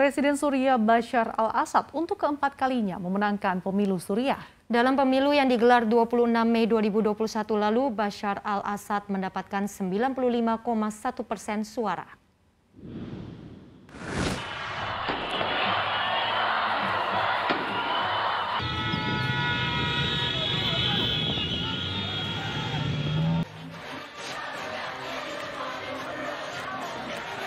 Presiden Suriah Bashar al-Assad untuk keempat kalinya memenangkan pemilu Suriah. Dalam pemilu yang digelar 26 Mei 2021 lalu, Bashar al-Assad mendapatkan 95,1 persen suara.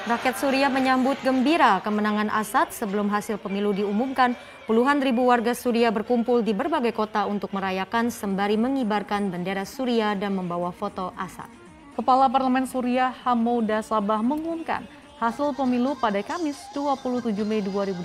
Rakyat Suriah menyambut gembira kemenangan Assad sebelum hasil pemilu diumumkan. Puluhan ribu warga Suriah berkumpul di berbagai kota untuk merayakan sembari mengibarkan bendera Suriah dan membawa foto Assad. Kepala Parlemen Suriah Hamouda Sabah mengumumkan hasil pemilu pada Kamis 27 Mei 2021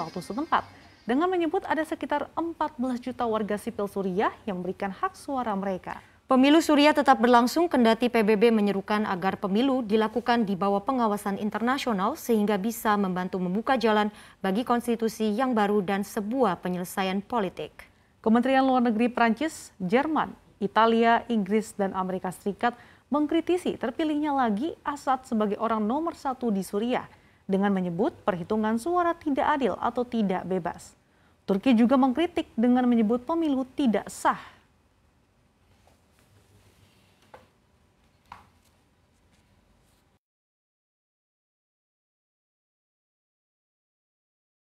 waktu setempat dengan menyebut ada sekitar 14 juta warga sipil Suriah yang memberikan hak suara mereka. Pemilu Suriah tetap berlangsung kendati PBB menyerukan agar pemilu dilakukan di bawah pengawasan internasional sehingga bisa membantu membuka jalan bagi konstitusi yang baru dan sebuah penyelesaian politik. Kementerian Luar Negeri Prancis, Jerman, Italia, Inggris, dan Amerika Serikat mengkritisi terpilihnya lagi Assad sebagai orang nomor satu di Suriah dengan menyebut perhitungan suara tidak adil atau tidak bebas. Turki juga mengkritik dengan menyebut pemilu tidak sah